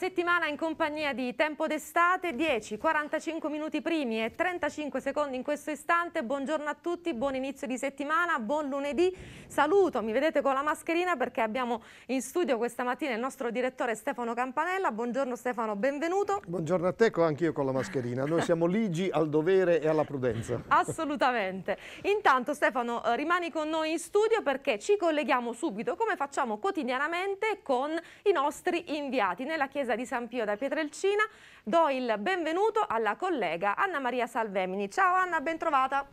settimana in compagnia di Tempo d'estate, 10, 45 minuti primi e 35 secondi in questo istante. Buongiorno a tutti, buon inizio di settimana, buon lunedì. Saluto, mi vedete con la mascherina perché abbiamo in studio questa mattina il nostro direttore Stefano Campanella. Buongiorno Stefano, benvenuto. Buongiorno a te, anche io con la mascherina. Noi siamo ligi al dovere e alla prudenza. Assolutamente. Intanto Stefano, eh, rimani con noi in studio perché ci colleghiamo subito, come facciamo quotidianamente, con i nostri inviati nella chiesa chiesa di San Pio da Pietrelcina. Do il benvenuto alla collega Anna Maria Salvemini. Ciao Anna, bentrovata.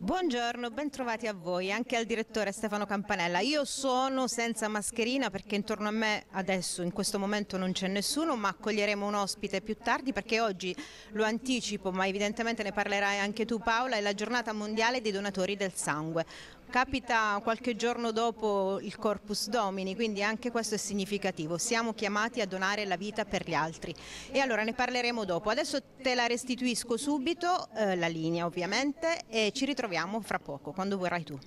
Buongiorno, bentrovati a voi, anche al direttore Stefano Campanella. Io sono senza mascherina perché intorno a me adesso, in questo momento, non c'è nessuno, ma accoglieremo un ospite più tardi perché oggi, lo anticipo, ma evidentemente ne parlerai anche tu Paola, è la giornata mondiale dei donatori del sangue. Capita qualche giorno dopo il Corpus Domini, quindi anche questo è significativo. Siamo chiamati a donare la vita per gli altri. E allora ne parleremo dopo. Adesso te la restituisco subito, eh, la linea ovviamente, e ci ritroviamo fra poco, quando vorrai tu.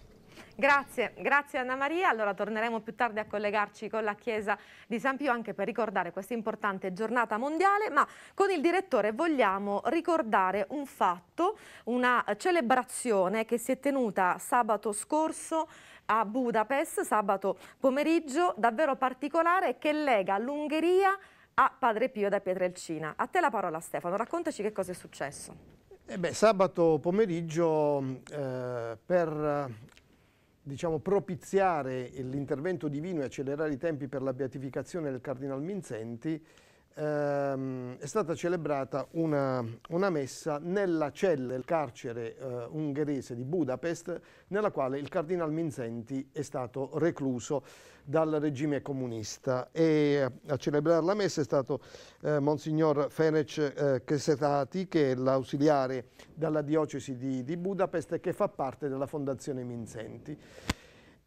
Grazie, grazie Anna Maria. Allora torneremo più tardi a collegarci con la Chiesa di San Pio anche per ricordare questa importante giornata mondiale, ma con il direttore vogliamo ricordare un fatto, una celebrazione che si è tenuta sabato scorso a Budapest, sabato pomeriggio, davvero particolare che lega l'Ungheria a Padre Pio da Pietrelcina. A te la parola Stefano, raccontaci che cosa è successo. Eh beh, sabato pomeriggio eh, per diciamo, propiziare l'intervento divino e accelerare i tempi per la beatificazione del Cardinal Minzenti, ehm, è stata celebrata una, una, messa nella cella, del carcere eh, ungherese di Budapest, nella quale il Cardinal Minzenti è stato recluso dal regime comunista e eh, a celebrare la messa è stato eh, Monsignor Fenec eh, Chesetati che è l'ausiliare della diocesi di, di Budapest e che fa parte della fondazione Minzenti.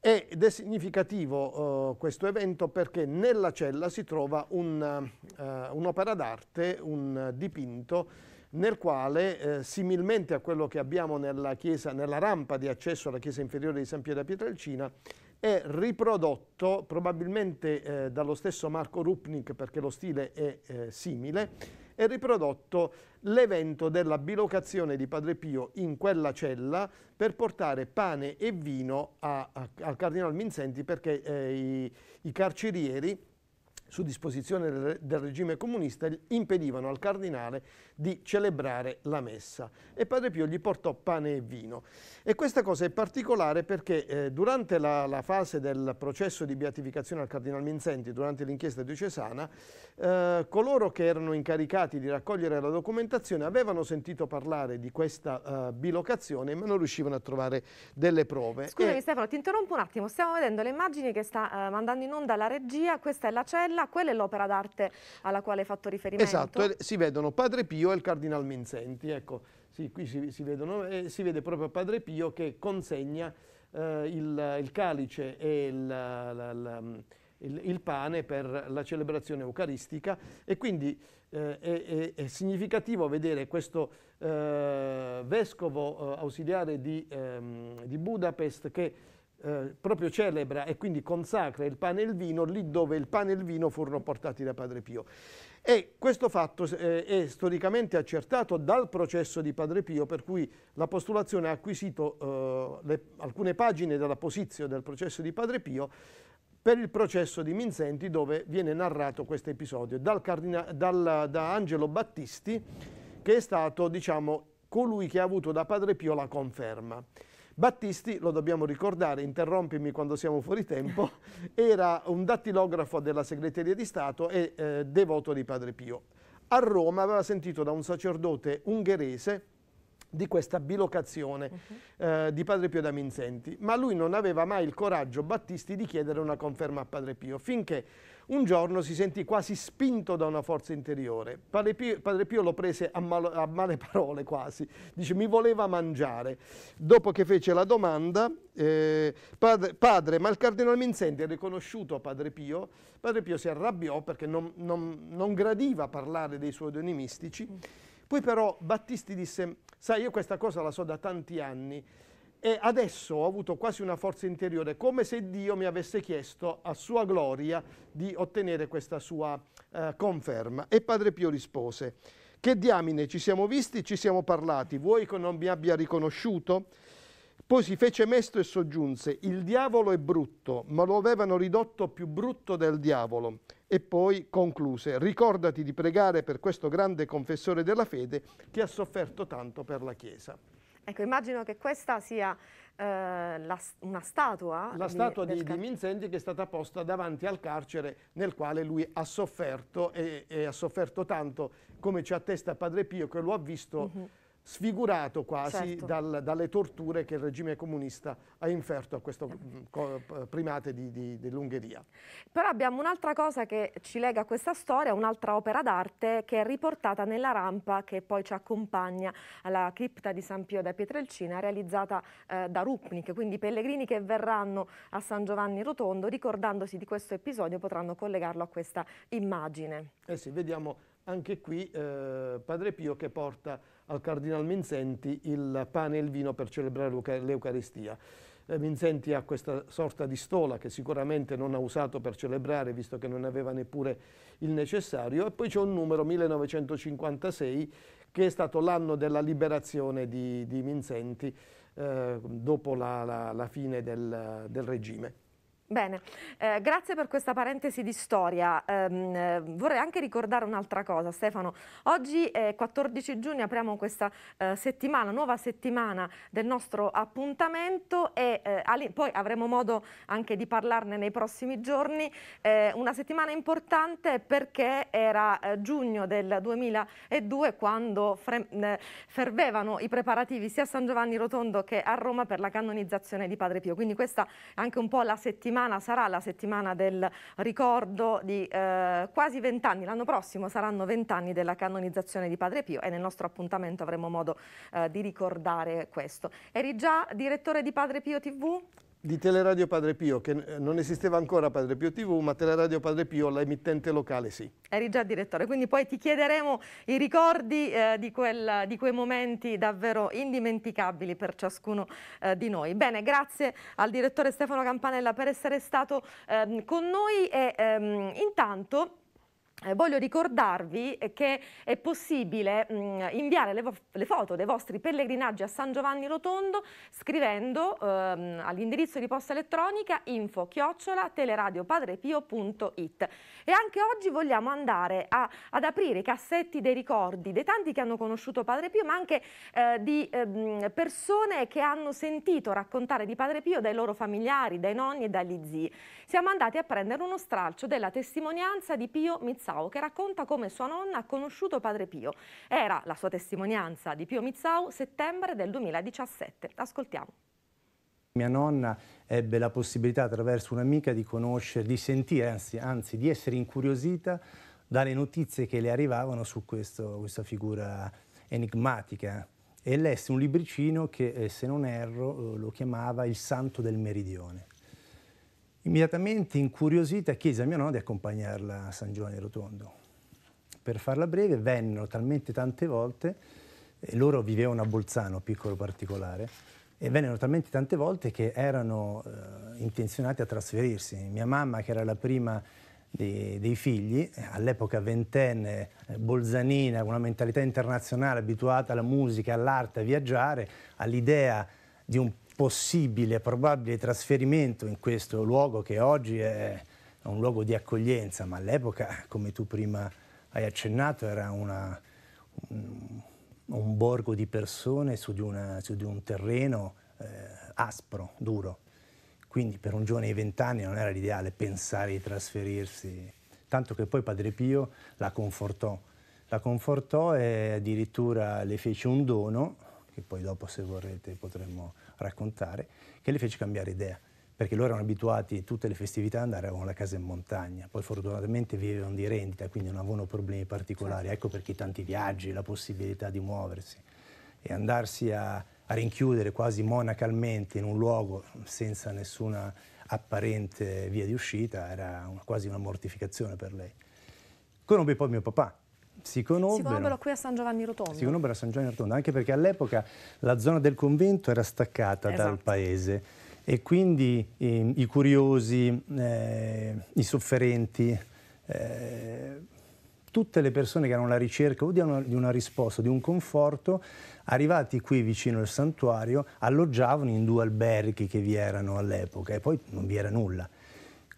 Ed è significativo uh, eh, questo evento perché nella cella si trova eh, un'opera uh, un d'arte, un dipinto, nel quale, eh, similmente a quello che abbiamo nella, chiesa, nella rampa di accesso alla chiesa inferiore di San Pietro a Pietrelcina, è riprodotto probabilmente eh, dallo stesso Marco Rupnik perché lo stile è eh, simile, è riprodotto l'evento della bilocazione di Padre Pio in quella cella per portare pane e vino a, a, al Cardinale Minzenti perché eh, i, i carcerieri su disposizione del regime comunista, impedivano al cardinale di celebrare la messa. E Padre Pio gli portò pane e vino. E questa cosa è particolare perché eh, durante la, la, fase del processo di beatificazione al cardinale Minzenti, durante l'inchiesta diocesana, eh, coloro che erano incaricati di raccogliere la documentazione avevano sentito parlare di questa eh, bilocazione ma non riuscivano a trovare delle prove. Scusami e... Stefano, ti interrompo un attimo. Stiamo vedendo le immagini che sta eh, mandando in onda la regia. Questa è la cella quella è l'opera d'arte alla quale hai fatto riferimento. Esatto, eh, si vedono Padre Pio e il Cardinal Menzenti, ecco, sì, qui si, si, vedono, eh, si vede proprio Padre Pio che consegna eh, il, il, calice e il, la, la, il, il, pane per la celebrazione eucaristica e quindi eh, è, è, significativo vedere questo eh, vescovo eh, ausiliare di, ehm, di Budapest che eh, proprio celebra e quindi consacra il pane e il vino lì dove il pane e il vino furono portati da Padre Pio. E questo fatto eh, è storicamente accertato dal processo di Padre Pio, per cui la postulazione ha acquisito eh, le, alcune pagine della posizione del processo di Padre Pio per il processo di Minzenti dove viene narrato questo episodio dal dal, da Angelo Battisti che è stato diciamo, colui che ha avuto da Padre Pio la conferma. Battisti, lo dobbiamo ricordare, interrompimi quando siamo fuori tempo, era un dattilografo della segreteria di Stato e eh, devoto di Padre Pio. A Roma aveva sentito da un sacerdote ungherese di questa bilocazione uh mhm. -huh. eh, di Padre Pio da Minzenti, ma lui non aveva mai il coraggio, Battisti, di chiedere una conferma a Padre Pio, finché un giorno si sentì quasi spinto da una forza interiore. Padre Pio, Padre Pio lo prese a, malo, a, male parole quasi, dice mi voleva mangiare. Dopo che fece la domanda, eh, padre, padre, ma il cardinale Minzenti ha riconosciuto Padre Pio? Padre Pio si arrabbiò perché non, non, non gradiva parlare dei suoi doni mistici. Mm. Poi però Battisti disse, sai io questa cosa la so da tanti anni e adesso ho avuto quasi una forza interiore, come se Dio mi avesse chiesto a sua gloria di ottenere questa sua eh, conferma. E Padre Pio rispose, che diamine, ci siamo visti, ci siamo parlati, vuoi che non mi abbia riconosciuto? Poi si fece mesto e soggiunse, il diavolo è brutto, ma lo avevano ridotto più brutto del diavolo. E poi concluse, ricordati di pregare per questo grande confessore della fede che ha sofferto tanto per la Chiesa. Ecco, immagino che questa sia eh, la, una statua. La di, statua di, di Minzendi che è stata posta davanti al carcere nel quale lui ha sofferto e, e ha sofferto tanto, come ci attesta Padre Pio, che lo ha visto... Uh mhm. -huh sfigurato quasi certo. dal, dalle torture che il regime comunista ha inferto a questo eh. mm, eh, primate di, di, dell'Ungheria. Però abbiamo un'altra cosa che ci lega a questa storia, un'altra opera d'arte che è riportata nella rampa che poi ci accompagna alla cripta di San Pio da Pietrelcina, realizzata eh, da Rupnik, quindi i pellegrini che verranno a San Giovanni Rotondo ricordandosi di questo episodio potranno collegarlo a questa immagine. Eh sì, vediamo anche qui eh, Padre Pio che porta al Cardinal Minzenti il pane e il vino per celebrare l'Eucaristia. Eh, Minzenti ha questa sorta di stola che sicuramente non ha usato per celebrare, visto che non aveva neppure il necessario, e poi c'è un numero 1956 che è stato l'anno della liberazione di, di Minzenti eh, dopo la, la, la fine del, del regime. Bene, eh, grazie per questa parentesi di storia. Ehm, eh, vorrei anche ricordare un'altra cosa, Stefano. Oggi, è eh, 14 giugno, apriamo questa eh, settimana, nuova settimana del nostro appuntamento e eh, poi avremo modo anche di parlarne nei prossimi giorni. una settimana importante perché era giugno del 2002 quando fervevano i preparativi sia a San Giovanni Rotondo che a Roma per la canonizzazione di Padre Pio. Quindi questa è anche un po' la settimana settimana sarà la settimana del ricordo di eh, quasi vent'anni, l'anno prossimo saranno vent'anni della canonizzazione di Padre Pio e nel nostro appuntamento avremo modo eh, di ricordare questo. Eri già direttore di Padre Pio TV? di Teleradio Padre Pio, che eh, non esisteva ancora Padre Pio TV, ma Teleradio Padre Pio, la emittente locale, sì. Eri già direttore, quindi poi ti chiederemo i ricordi eh, di, quel, di, quei momenti davvero indimenticabili per ciascuno eh, di noi. Bene, grazie al direttore Stefano Campanella per essere stato eh, con noi e ehm, intanto... Eh, voglio ricordarvi eh, che è possibile mh, inviare le, le, foto dei vostri pellegrinaggi a San Giovanni Rotondo scrivendo ehm, all'indirizzo di posta elettronica info chiocciola teleradiopadrepio.it e anche oggi vogliamo andare a, ad aprire i cassetti dei ricordi dei tanti che hanno conosciuto Padre Pio ma anche eh, di ehm, persone che hanno sentito raccontare di Padre Pio dai loro familiari, dai nonni e dagli zii. Siamo andati a prendere uno stralcio della testimonianza di Pio Mizzano Mizzau che racconta come sua nonna ha conosciuto Padre Pio. Era la sua testimonianza di Pio Mizzau settembre del 2017. Ascoltiamo. Mia nonna ebbe la possibilità attraverso un'amica di conoscere, di sentire, anzi, anzi di essere incuriosita dalle notizie che le arrivavano su questo, questa figura enigmatica e lesse un libricino che, eh, se non erro, eh, lo chiamava Il Santo del Meridione. Immediatamente, incuriosita, chiese a mia nonna di accompagnarla a San Giovanni Rotondo. Per farla breve, vennero talmente tante volte, e loro vivevano a Bolzano, piccolo particolare, e vennero talmente tante volte che erano eh, intenzionati a trasferirsi. Mia mamma, che era la prima dei, dei figli, all'epoca ventenne, eh, bolzanina, con una mentalità internazionale, abituata alla musica, all'arte, a viaggiare, all'idea di un possibile, probabile trasferimento in questo luogo che oggi è un luogo di accoglienza, ma all'epoca, come tu prima hai accennato, era una, un, un, borgo di persone su di, una, su di un terreno eh, aspro, duro. Quindi per un giovane di vent'anni non era l'ideale pensare di trasferirsi, tanto che poi Padre Pio la confortò. La confortò e addirittura le fece un dono, che poi dopo se vorrete potremmo raccontare, che li fece cambiare idea, perché loro erano abituati tutte le festività ad andare la casa in montagna, poi fortunatamente vivevano di rendita, quindi non avevano problemi particolari, certo. ecco perché tanti viaggi, la possibilità di muoversi e andarsi a, a rinchiudere quasi monacalmente in un luogo senza nessuna apparente via di uscita era una, quasi una mortificazione per lei. Conobbe poi mio papà, si conobbero, si conobbero qui a San Giovanni Rotondo. Si conobbero a San Giovanni Rotondo, anche perché all'epoca la zona del convento era staccata esatto. dal paese e quindi eh, i curiosi, eh, i sofferenti, eh, tutte le persone che erano alla ricerca o di una, di una, risposta, di un conforto, arrivati qui vicino al santuario, alloggiavano in due alberghi che vi erano all'epoca e poi non vi era nulla.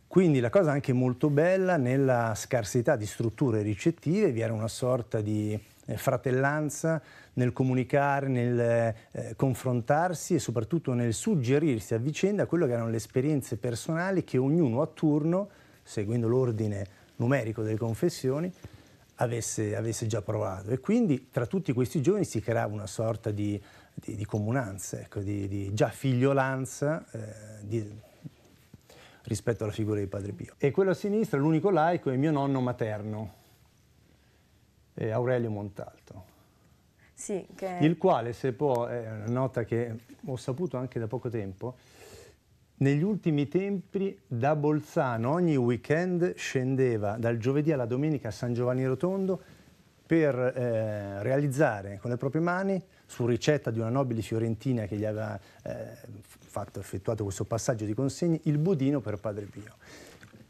Quindi la cosa anche molto bella, nella scarsità di strutture ricettive vi era una sorta di eh, fratellanza nel comunicare, nel eh, confrontarsi e soprattutto nel suggerirsi a vicenda quello che erano le esperienze personali che ognuno a turno, seguendo l'ordine numerico delle confessioni, avesse, avesse già provato. E quindi tra tutti questi giovani si creava una sorta di, di, di comunanza, ecco, di, di, già figliolanza eh, rispetto alla figura di Padre Pio. E quello a sinistra, l'unico laico, è mio nonno materno, Aurelio Montalto. Sì, che... Il quale, se può, è una nota che ho saputo anche da poco tempo, negli ultimi tempi da Bolzano ogni weekend scendeva dal giovedì alla domenica a San Giovanni Rotondo per eh, realizzare con le proprie mani su ricetta di una nobile fiorentina che gli aveva eh, fatto, effettuato questo passaggio di consegne, il budino per Padre Pio.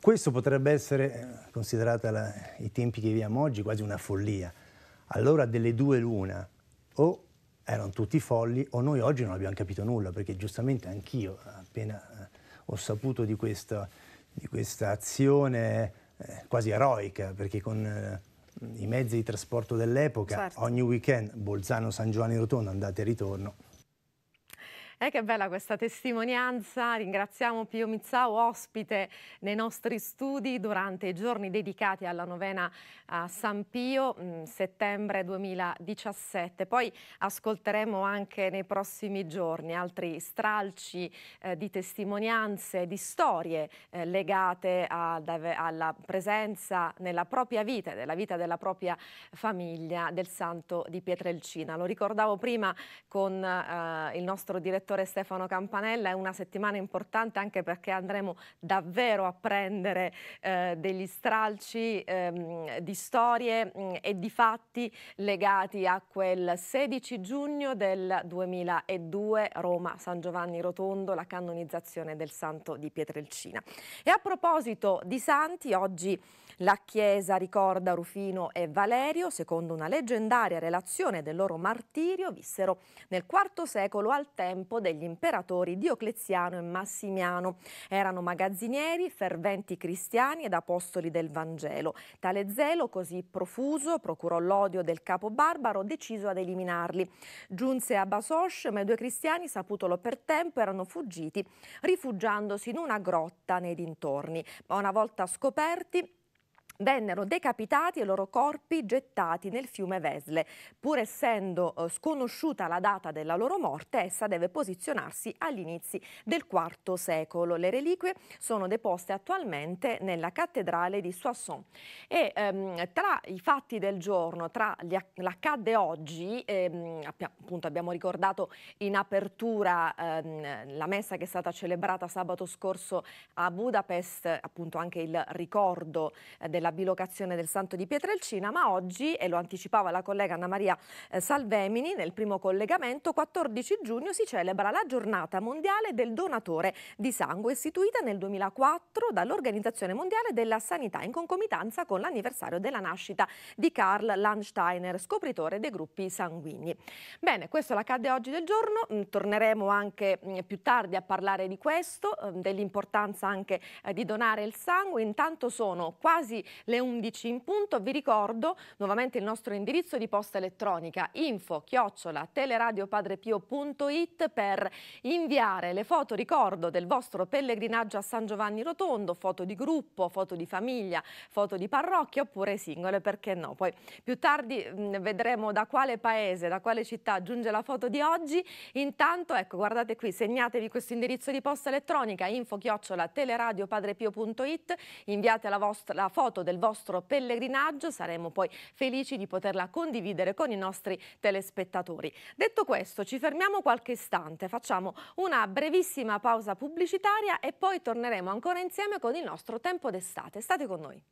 Questo potrebbe essere, eh, considerata i tempi che viviamo oggi, quasi una follia. Allora delle due l'una, o erano tutti folli o noi oggi non abbiamo capito nulla, perché giustamente anch'io appena eh, ho saputo di questa, di questa azione eh, quasi eroica, perché con... Eh, i mezzi di trasporto dell'epoca, certo. ogni weekend Bolzano-San Giovanni Rotondo, andate e ritorno. Eh, che bella questa testimonianza, ringraziamo Pio Mizzao, ospite nei nostri studi durante i giorni dedicati alla novena a San Pio, mh, mm, settembre 2017. Poi ascolteremo anche nei prossimi giorni altri stralci eh, di testimonianze, di storie eh, legate ad, alla presenza nella propria vita, nella vita della propria famiglia del santo di Pietrelcina. Lo ricordavo prima con eh, il nostro direttore direttore Stefano Campanella. È una settimana importante anche perché andremo davvero a prendere eh, degli stralci ehm, di storie mh, mm, e di fatti legati a quel 16 giugno del 2002 Roma San Giovanni Rotondo, la canonizzazione del santo di Pietrelcina. E a proposito di santi, oggi la Chiesa ricorda Rufino e Valerio, secondo una leggendaria relazione del loro martirio, vissero nel IV secolo al tempo tempo degli imperatori Diocleziano e Massimiano. Erano magazzinieri, ferventi cristiani ed apostoli del Vangelo. Tale zelo così profuso procurò l'odio del capo barbaro deciso ad eliminarli. Giunse a Basosh, ma i due cristiani, saputolo per tempo, erano fuggiti, rifugiandosi in una grotta nei dintorni. Ma una volta scoperti, vennero decapitati e i loro corpi gettati nel fiume Vesle. Pur essendo eh, sconosciuta la data della loro morte, essa deve posizionarsi agli inizi del IV secolo. Le reliquie sono deposte attualmente nella cattedrale di Soissons. E ehm, tra i fatti del giorno, tra l'accadde oggi, ehm, appunto abbiamo ricordato in apertura ehm, la messa che è stata celebrata sabato scorso a Budapest, appunto anche il ricordo eh, della la bilocazione del Santo di Pietrelcina, ma oggi, e lo anticipava la collega Anna Maria eh, Salvemini nel primo collegamento, 14 giugno si celebra la giornata mondiale del donatore di sangue, istituita nel 2004 dall'Organizzazione Mondiale della Sanità in concomitanza con l'anniversario della nascita di Karl Landsteiner, scopritore dei gruppi sanguigni. Bene, questo l'accadde oggi del giorno, mm, torneremo anche mm, più tardi a parlare di questo, mm, dell'importanza anche eh, di donare il sangue, intanto sono quasi le 11 in punto. Vi ricordo nuovamente il nostro indirizzo di posta elettronica info chiocciola teleradiopadrepio.it per inviare le foto ricordo del vostro pellegrinaggio a San Giovanni Rotondo, foto di gruppo, foto di famiglia, foto di parrocchia oppure singole, perché no? Poi più tardi mm, vedremo da quale paese, da quale città giunge la foto di oggi. Intanto, ecco, guardate qui, segnatevi questo indirizzo di posta elettronica info chiocciola teleradiopadrepio.it, inviate la, vostra, la foto del vostro pellegrinaggio, saremo poi felici di poterla condividere con i nostri telespettatori. Detto questo, ci fermiamo qualche istante, facciamo una brevissima pausa pubblicitaria e poi torneremo ancora insieme con il nostro tempo d'estate. State con noi.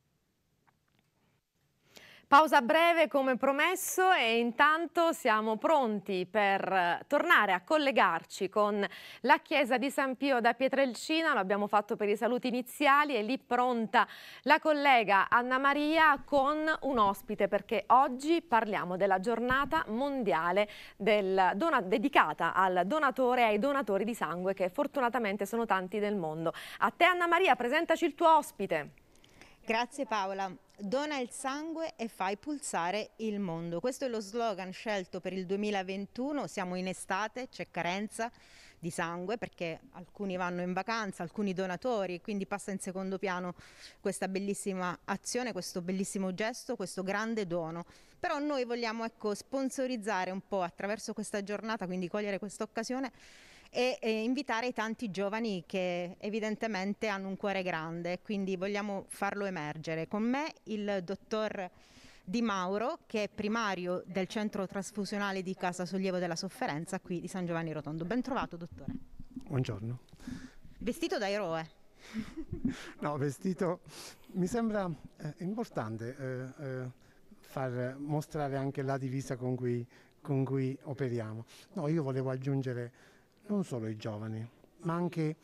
Pausa breve come promesso e intanto siamo pronti per eh, tornare a collegarci con la chiesa di San Pio da Pietrelcina, lo abbiamo fatto per i saluti iniziali e lì pronta la collega Anna Maria con un ospite perché oggi parliamo della giornata mondiale dedicata al donatore e ai donatori di sangue che fortunatamente sono tanti nel mondo. A te Anna Maria, presentaci il tuo ospite. Grazie Paola. Dona il sangue e fai pulsare il mondo. Questo è lo slogan scelto per il 2021. Siamo in estate, c'è carenza di sangue perché alcuni vanno in vacanza, alcuni donatori, quindi passa in secondo piano questa bellissima azione, questo bellissimo gesto, questo grande dono. Però noi vogliamo ecco, sponsorizzare un po' attraverso questa giornata, quindi cogliere questa occasione e, e invitare i tanti giovani che evidentemente hanno un cuore grande, quindi vogliamo farlo emergere. Con me il dottor di Mauro, che è primario del centro trasfusionale di Casa Sollievo della Sofferenza qui di San Giovanni Rotondo. Ben trovato, dottore. Buongiorno. Vestito da eroe. no, vestito mi sembra eh, importante eh, eh, far mostrare anche la divisa con cui, con cui operiamo. No, io volevo aggiungere non solo i giovani, ma anche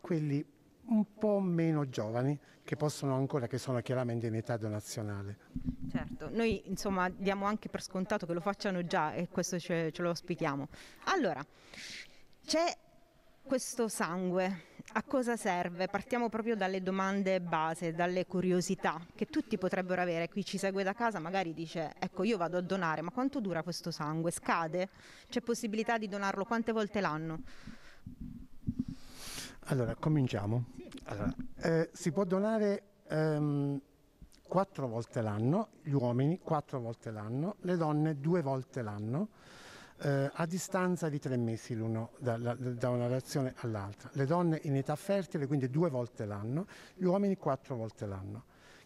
quelli un po' meno giovani che possono ancora, che sono chiaramente in età donazionale. Certo, noi insomma diamo anche per scontato che lo facciano già e questo ce, ce lo ospitiamo. Allora, c'è questo sangue a cosa serve? Partiamo proprio dalle domande base, dalle curiosità che tutti potrebbero avere. Chi ci segue da casa magari dice ecco io vado a donare, ma quanto dura questo sangue? Scade? C'è possibilità di donarlo quante volte l'anno? Allora, cominciamo. Allora, eh, si può donare ehm, 4 volte l'anno, gli uomini quattro volte l'anno, le donne due volte l'anno eh, a distanza di tre mesi l'uno da, da una relazione all'altra. Le donne in età fertile quindi due volte l'anno, gli uomini quattro volte l'anno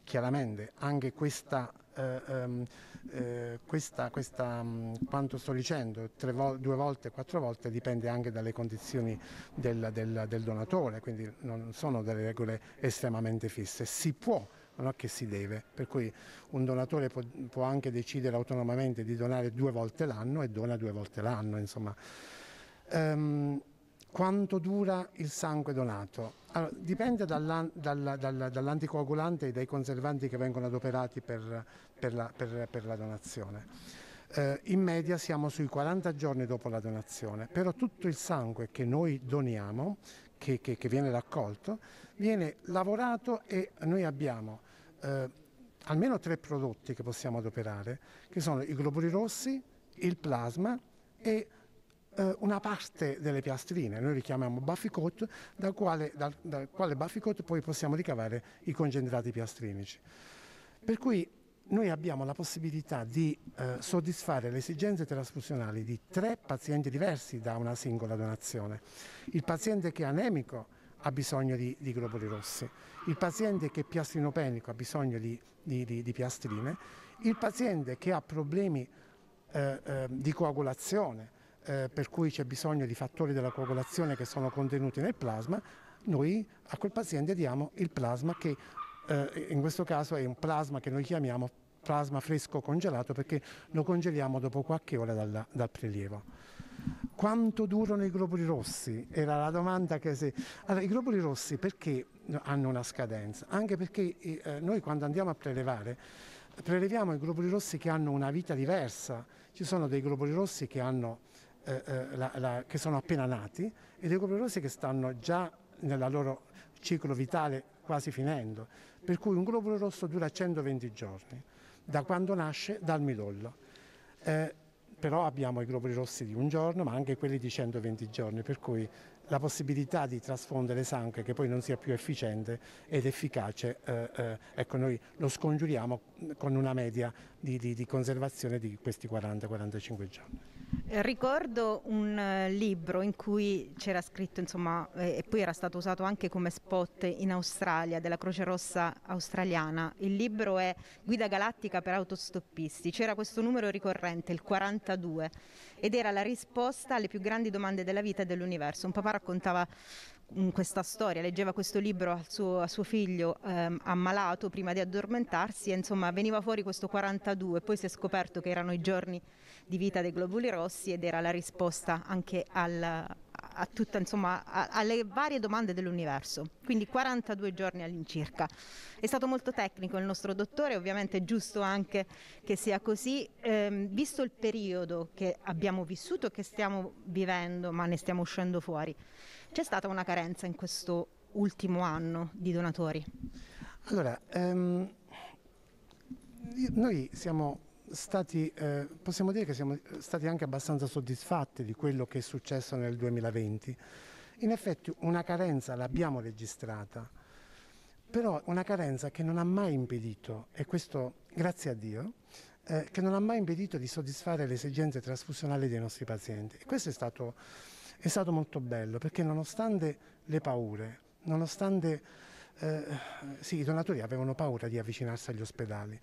chiaramente anche questa, eh, ehm, eh, questa, questa, mm, quanto sto dicendo, vo due volte, quattro volte dipende anche dalle condizioni del, del, del donatore, quindi non sono delle regole estremamente fisse. Si può no? che si deve, per cui un donatore può, può anche decidere autonomamente di donare due volte l'anno e dona due volte l'anno. Um, quanto dura il sangue donato? Allora, dipende dall'anticoagulante e dai conservanti che vengono adoperati per, per, la, per, per la donazione eh, in media siamo sui 40 giorni dopo la donazione, però tutto il sangue che noi doniamo, che, che, che viene raccolto, viene lavorato e noi abbiamo eh, almeno tre prodotti che possiamo adoperare, che sono i globuli rossi, il plasma e eh, una parte delle piastrine, noi li chiamiamo buffy coat, dal quale, dal, dal quale buffy coat poi possiamo ricavare i concentrati piastrinici. Per cui noi abbiamo la possibilità di eh, soddisfare le esigenze trasfusionali di tre pazienti diversi da una singola donazione. Il paziente che è anemico ha bisogno di, di, globuli rossi, il paziente che è piastrinopenico ha bisogno di, di, di piastrine, il paziente che ha problemi eh, eh, di coagulazione, eh, per cui c'è bisogno di fattori della coagulazione che sono contenuti nel plasma, noi a quel paziente diamo il plasma che eh, in questo caso è un plasma che noi chiamiamo plasma fresco congelato perché lo congeliamo dopo qualche ora dalla, dal prelievo quanto durano i globuli rossi? Era la domanda che si... Allora, i globuli rossi perché hanno una scadenza? Anche perché eh, noi quando andiamo a prelevare, preleviamo i globuli rossi che hanno una vita diversa. Ci sono dei globuli rossi che, hanno, eh, eh, la, la, che sono appena nati e dei globuli rossi che stanno già nel loro ciclo vitale quasi finendo. Per cui un globulo rosso dura 120 giorni, da quando nasce dal midollo. Eh, però abbiamo i globuli rossi di un giorno ma anche quelli di 120 giorni per cui la possibilità di trasfondere sangue che poi non sia più efficiente ed efficace eh, eh, ecco noi lo scongiuriamo con una media di, di, di conservazione di questi 40-45 giorni. Eh, ricordo un eh, libro in cui c'era scritto, insomma, eh, e poi era stato usato anche come spot in Australia della Croce Rossa australiana. Il libro è Guida galattica per autostoppisti. C'era questo numero ricorrente, il 42, ed era la risposta alle più grandi domande della vita e dell'universo. Un papà raccontava questa storia, leggeva questo libro al suo, a suo figlio ehm, ammalato prima di addormentarsi e insomma veniva fuori questo 42, poi si è scoperto che erano i giorni di vita dei globuli rossi ed era la risposta anche al, a tutta, insomma, a, alle varie domande dell'universo, quindi 42 giorni all'incirca. È stato molto tecnico il nostro dottore, ovviamente è giusto anche che sia così, ehm, visto il periodo che abbiamo vissuto, che stiamo vivendo, ma ne stiamo uscendo fuori, c'è stata una carenza in questo ultimo anno di donatori? Allora, ehm, noi siamo stati, eh, possiamo dire che siamo stati anche abbastanza soddisfatti di quello che è successo nel 2020. In effetti una carenza l'abbiamo registrata, però una carenza che non ha mai impedito, e questo grazie a Dio, eh, che non ha mai impedito di soddisfare le esigenze trasfusionali dei nostri pazienti. E questo è stato, è stato molto bello, perché nonostante le paure, nonostante... Eh, sì, i donatori avevano paura di avvicinarsi agli ospedali,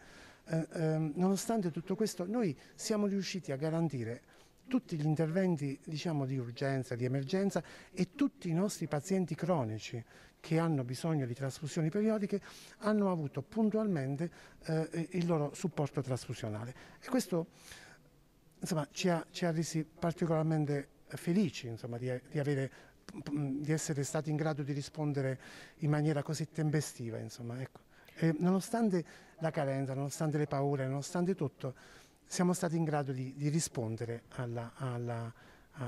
eh, ehm, nonostante tutto questo noi siamo riusciti a garantire tutti gli interventi diciamo, di urgenza, di emergenza e tutti i nostri pazienti cronici che hanno bisogno di trasfusioni periodiche hanno avuto puntualmente eh, il loro supporto trasfusionale. E questo insomma, ci, ha, ci, ha, resi particolarmente felici insomma, di, di, avere, mm, di, essere stati in grado di rispondere in maniera così tempestiva. Ecco. nonostante la carenza, nonostante le paure, nonostante tutto, siamo stati in grado di, di rispondere alla, alla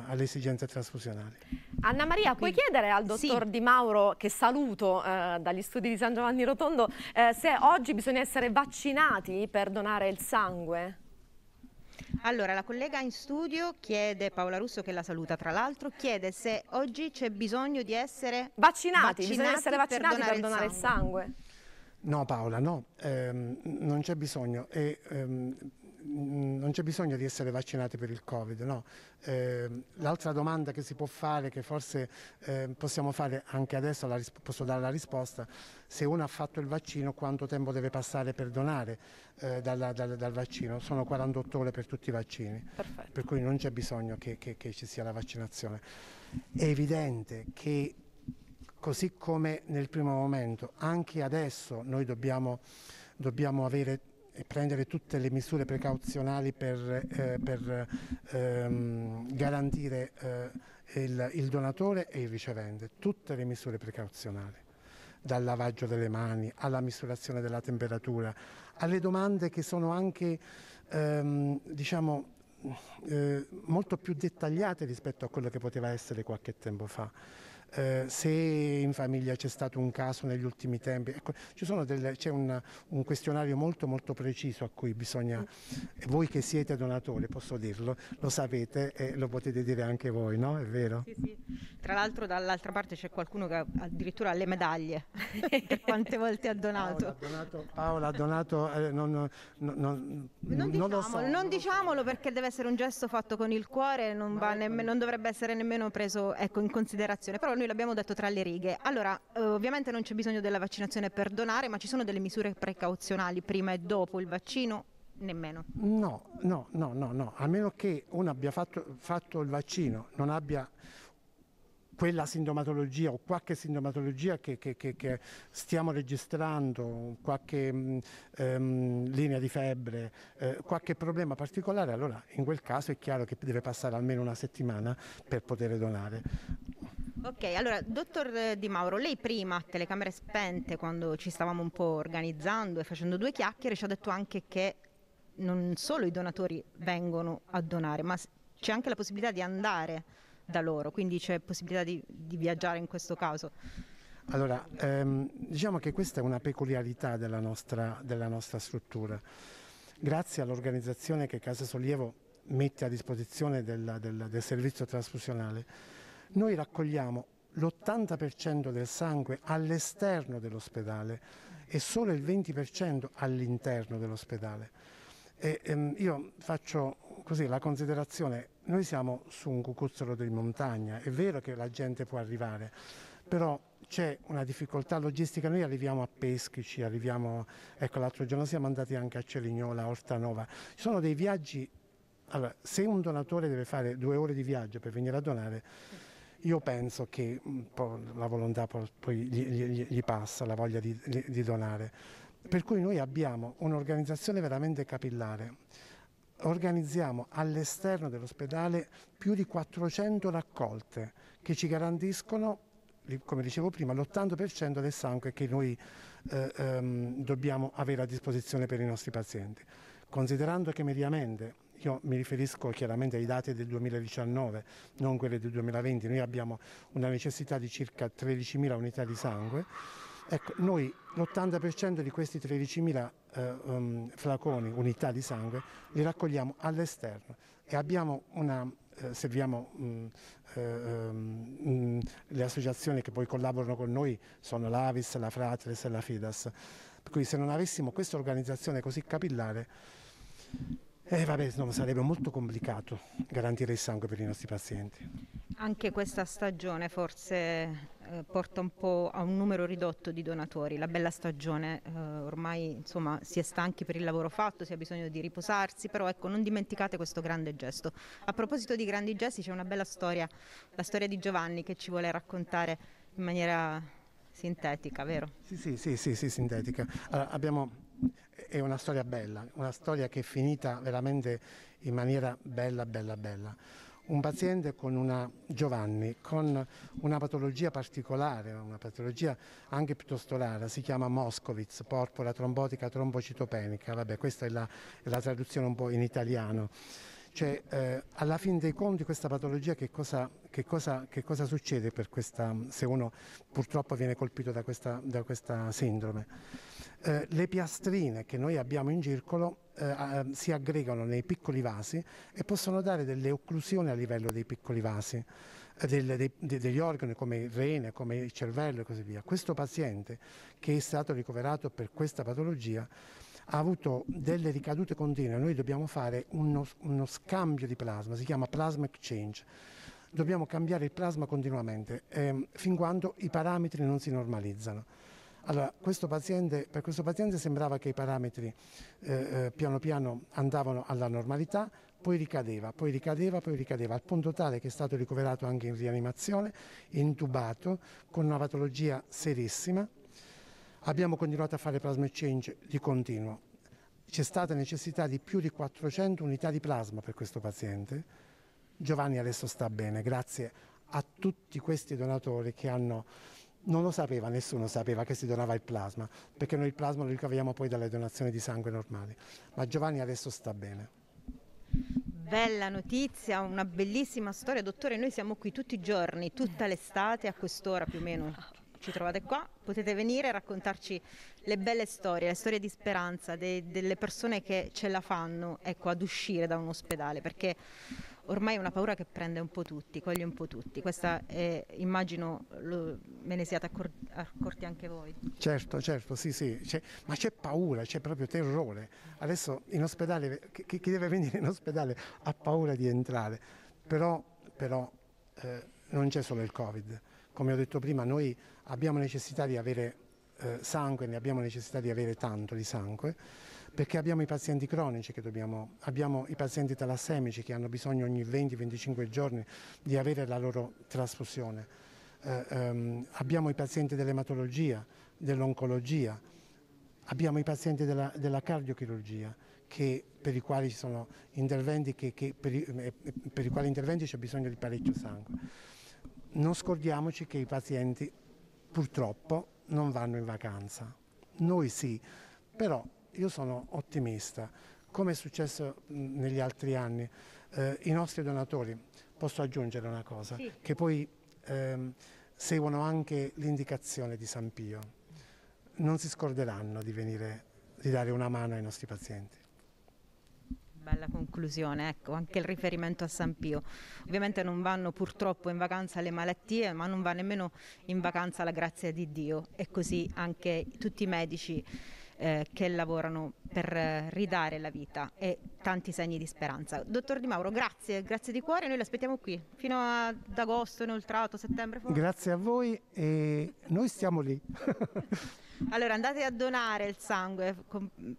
all'esigenza trasfusionale. Anna Maria, puoi chiedere al dottor sì. Di Mauro, che saluto eh, dagli studi di San Giovanni Rotondo, eh, se oggi bisogna essere vaccinati per donare il sangue? Allora, la collega in studio chiede, Paola Russo che la saluta tra l'altro, chiede se oggi c'è bisogno di essere vaccinati, vaccinati bisogna essere vaccinati per donare, per donare il sangue. Il sangue. No Paola, no, ehm, non c'è bisogno. E, ehm, non c'è bisogno di essere vaccinati per il Covid. No? Eh, l'altra domanda che si può fare, che forse eh, possiamo fare anche adesso, ris- posso dare la risposta, se uno ha fatto il vaccino quanto tempo deve passare per donare eh, dalla, dal, dal, vaccino? Sono 48 ore per tutti i vaccini, Perfetto. per cui non c'è bisogno che, che, che ci sia la vaccinazione. È evidente che così come nel primo momento. Anche adesso noi dobbiamo, dobbiamo avere prendere tutte le misure precauzionali per, eh, per ehm, garantire eh, il, il, donatore e il ricevente, tutte le misure precauzionali dal lavaggio delle mani alla misurazione della temperatura, alle domande che sono anche ehm, diciamo, eh, molto più dettagliate rispetto a quello che poteva essere qualche tempo fa. Eh, se in famiglia c'è stato un caso negli ultimi tempi. Ecco, c'è un, un, questionario molto molto preciso a cui bisogna, voi che siete donatori posso dirlo, lo sapete e lo potete dire anche voi, no? È vero? Sì, sì. Tra l'altro dall'altra parte c'è qualcuno che addirittura ha le medaglie, quante volte ha donato. Paola ha donato, eh, non, non, non, non, diciamolo, so, non diciamolo perché deve essere un gesto fatto con il cuore, non, va nemmeno, non dovrebbe essere nemmeno preso ecco, in considerazione. Però noi l'abbiamo detto tra le righe. Allora, eh, ovviamente non c'è bisogno della vaccinazione per donare, ma ci sono delle misure precauzionali prima e dopo il vaccino? Nemmeno. No, no, no, no, no. a meno che uno abbia fatto, fatto il vaccino, non abbia quella sintomatologia o qualche sintomatologia che, che, che, che stiamo registrando, qualche mm, ehm, linea di febbre, eh, qualche problema particolare, allora in quel caso è chiaro che deve passare almeno una settimana per poter donare. Ok, allora, dottor eh, Di Mauro, lei prima a telecamere spente, quando ci stavamo un po' organizzando e facendo due chiacchiere, ci ha detto anche che non solo i donatori vengono a donare, ma c'è anche la possibilità di andare da loro, quindi c'è possibilità di, di viaggiare in questo caso. Allora, ehm, diciamo che questa è una peculiarità della nostra, della nostra struttura. Grazie all'organizzazione che Casa Sollievo mette a disposizione del, del, del servizio trasfusionale, noi raccogliamo l'80% del sangue all'esterno dell'ospedale e solo il 20% all'interno dell'ospedale. Ehm, io faccio così la considerazione, noi siamo su un cucuzzolo di montagna, è vero che la gente può arrivare, però c'è una difficoltà logistica, noi arriviamo a Peschici, arriviamo, ecco l'altro giorno siamo andati anche a Celignola, a Ortanova, ci sono dei viaggi, allora se un donatore deve fare due ore di viaggio per venire a donare, io penso che mm, la volontà poi gli, gli, gli passa, la voglia di, di donare. Per cui noi abbiamo un'organizzazione veramente capillare. Organizziamo all'esterno dell'ospedale più di 400 raccolte che ci garantiscono come dicevo prima, l'80% del sangue che noi eh, ehm, dobbiamo avere a disposizione per i nostri pazienti. Considerando che mediamente io mi riferisco chiaramente ai dati del 2019, non quelli del 2020, noi abbiamo una necessità di circa 13.000 unità di sangue, ecco, noi l'80% di questi 13.000 eh, um, flaconi, unità di sangue, li raccogliamo all'esterno e abbiamo una eh, serviamo mh, mm, eh, mh, ehm, mh, mm, le associazioni che poi collaborano con noi sono l'Avis, la Fratres e la Fidas. Per cui se non avessimo questa organizzazione così capillare eh, vabbè, no, sarebbe molto complicato garantire il sangue per i nostri pazienti. Anche questa stagione forse eh, porta un po' a un numero ridotto di donatori. La bella stagione eh, ormai insomma, si è stanchi per il lavoro fatto, si ha bisogno di riposarsi, però ecco, non dimenticate questo grande gesto. A proposito di grandi gesti c'è una bella storia, la storia di Giovanni che ci vuole raccontare in maniera sintetica, vero? Sì, sì, sì, sì, sì sintetica. Allora, abbiamo è una storia bella, una storia che è finita veramente in maniera bella, bella, bella. Un paziente con una Giovanni, con una patologia particolare, una patologia anche piuttosto rara, si chiama Moscovitz, porpora trombotica trombocitopenica, vabbè questa è la, è la traduzione un po' in italiano cioè, eh, alla fine dei conti questa patologia che cosa, che cosa, che cosa succede questa, se uno purtroppo viene colpito da questa, da questa sindrome? Eh, le piastrine che noi abbiamo in circolo eh, si aggregano nei piccoli vasi e possono dare delle occlusioni a livello dei piccoli vasi, eh, del, de, de, degli organi come il rene, come il cervello e così via. Questo paziente che è stato ricoverato per questa patologia ha avuto delle ricadute continue. Noi dobbiamo fare uno, uno scambio di plasma, si chiama plasma exchange. Dobbiamo cambiare il plasma continuamente, ehm, fin quando i parametri non si normalizzano. Allora, questo paziente, per questo paziente sembrava che i parametri eh, eh piano piano andavano alla normalità, poi ricadeva, poi ricadeva, poi ricadeva, al punto tale che è stato ricoverato anche in rianimazione, intubato, con una patologia serissima, Abbiamo continuato a fare plasma exchange di continuo. C'è stata necessità di più di 400 unità di plasma per questo paziente. Giovanni adesso sta bene, grazie a tutti questi donatori che hanno non lo sapeva, nessuno sapeva che si donava il plasma, perché noi il plasma lo ricaviamo poi dalle donazioni di sangue normali. Ma Giovanni adesso sta bene. Bella notizia, una bellissima storia. Dottore, noi siamo qui tutti i giorni, tutta l'estate, a quest'ora più o meno ci trovate qua, potete venire e raccontarci le belle storie, le storie di speranza de delle persone che ce la fanno ecco, ad uscire da un ospedale, perché ormai è una paura che prende un po' tutti, coglie un po' tutti. Questa è, immagino lo, me ne siate accor accorti anche voi. Certo, certo, sì, sì, ma c'è paura, c'è proprio terrore. Adesso in ospedale, chi, chi, deve venire in ospedale ha paura di entrare, però, però eh, non c'è solo il Covid come ho detto prima, noi abbiamo necessità di avere eh, sangue, ne abbiamo necessità di avere tanto di sangue, perché abbiamo i pazienti cronici che dobbiamo, abbiamo i pazienti talassemici che hanno bisogno ogni 20-25 giorni di avere la loro trasfusione, eh, ehm, abbiamo i pazienti dell'ematologia, dell'oncologia, abbiamo i pazienti della, della cardiochirurgia che, per i quali ci sono interventi che, che per, eh, eh, per i quali interventi c'è bisogno di parecchio sangue. Non scordiamoci che i pazienti purtroppo non vanno in vacanza. Noi sì, però io sono ottimista. Come è successo mm, negli altri anni, eh, i nostri donatori, posso aggiungere una cosa, sì. che poi ehm, seguono anche l'indicazione di San Pio, non si scorderanno di venire, di dare una mano ai nostri pazienti bella conclusione, ecco, anche il riferimento a San Pio. Ovviamente non vanno purtroppo in vacanza le malattie, ma non va nemmeno in vacanza la grazia di Dio e così anche tutti i medici eh, che lavorano per ridare la vita e tanti segni di speranza. Dottor Di Mauro, grazie, grazie di cuore, noi l'aspettiamo qui fino ad agosto, inoltrato, settembre. Forse. Grazie a voi e noi stiamo lì. Allora andate a donare il sangue,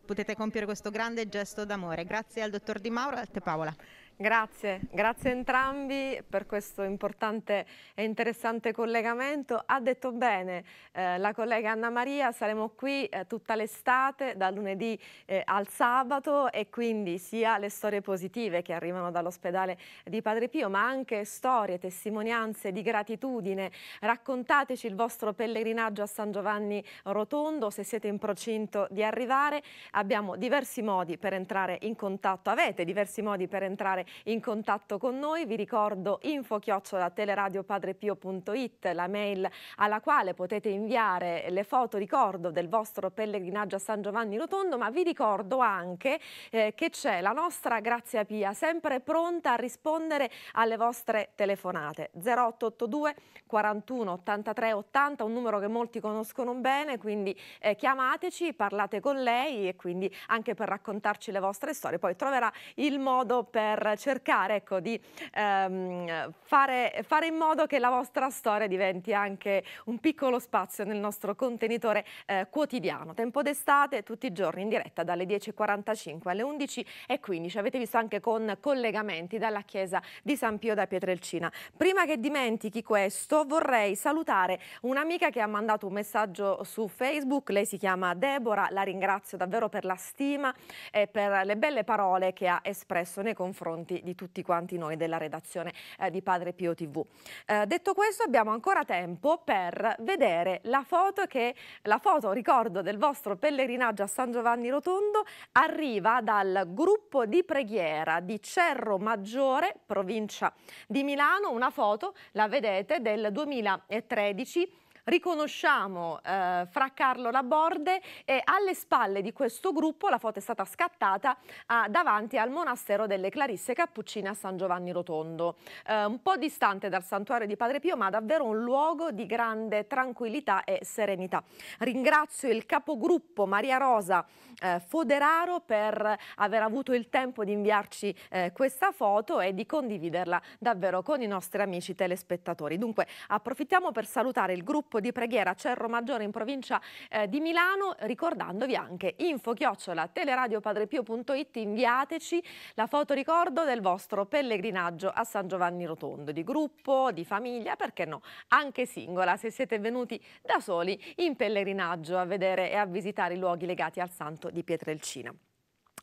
potete compiere questo grande gesto d'amore. Grazie al dottor Di Mauro e al Te Paola. Grazie, grazie a entrambi per questo importante e interessante collegamento. Ha detto bene eh, la collega Anna Maria, saremo qui eh, tutta l'estate, dal lunedì eh, al sabato e quindi sia le storie positive che arrivano dall'ospedale di Padre Pio, ma anche storie, testimonianze di gratitudine. Raccontateci il vostro pellegrinaggio a San Giovanni Rotondo, se siete in procinto di arrivare. Abbiamo diversi modi per entrare in contatto, avete diversi modi per entrare in contatto con noi. Vi ricordo info-teleradiopadrepio.it, la mail alla quale potete inviare le foto ricordo del vostro pellegrinaggio a San Giovanni Rotondo, ma vi ricordo anche eh, che c'è la nostra Grazia Pia, sempre pronta a rispondere alle vostre telefonate. 0882 41 83 80, un numero che molti conoscono bene, quindi eh, chiamateci, parlate con lei e quindi anche per raccontarci le vostre storie. Poi troverà il modo per cercare ecco, di ehm, fare, fare, in modo che la vostra storia diventi anche un piccolo spazio nel nostro contenitore eh, quotidiano. Tempo d'estate, tutti i giorni in diretta dalle 10.45 alle 11.15. Avete visto anche con collegamenti dalla chiesa di San Pio da Pietrelcina. Prima che dimentichi questo, vorrei salutare un'amica che ha mandato un messaggio su Facebook. Lei si chiama Deborah, la ringrazio davvero per la stima e per le belle parole che ha espresso nei confronti confronti di tutti quanti noi della redazione eh, di Padre Pio TV. Eh, detto questo abbiamo ancora tempo per vedere la foto che, la foto ricordo del vostro pellegrinaggio a San Giovanni Rotondo arriva dal gruppo di preghiera di Cerro Maggiore, provincia di Milano, una foto, la vedete, del 2013 riconosciamo eh, fra Carlo Laborde e alle spalle di questo gruppo la foto è stata scattata eh, davanti al monastero delle Clarisse Cappuccine a San Giovanni Rotondo, eh, un po' distante dal santuario di Padre Pio ma davvero un luogo di grande tranquillità e serenità. Ringrazio il capogruppo Maria Rosa eh, Foderaro per aver avuto il tempo di inviarci eh, questa foto e di condividerla davvero con i nostri amici telespettatori. Dunque approfittiamo per salutare il gruppo gruppo di preghiera Cerro Maggiore in provincia eh, di Milano, ricordandovi anche info-teleradiopadrepio.it, chiocciola inviateci la foto ricordo del vostro pellegrinaggio a San Giovanni Rotondo, di gruppo, di famiglia, perché no, anche singola, se siete venuti da soli in pellegrinaggio a vedere e a visitare i luoghi legati al santo di Pietrelcina.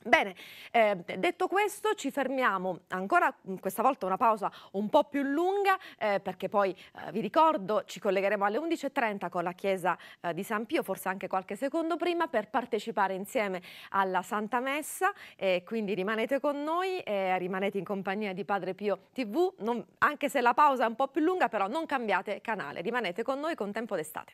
Bene, eh, detto questo ci fermiamo ancora, mm, questa volta una pausa un po' più lunga eh, perché poi eh, vi ricordo ci collegheremo alle 11.30 con la chiesa eh, di San Pio, forse anche qualche secondo prima per partecipare insieme alla Santa Messa quindi rimanete con noi, rimanete in compagnia di Padre Pio TV, non, anche se la pausa è un po' più lunga però non cambiate canale, rimanete con noi con Tempo d'estate.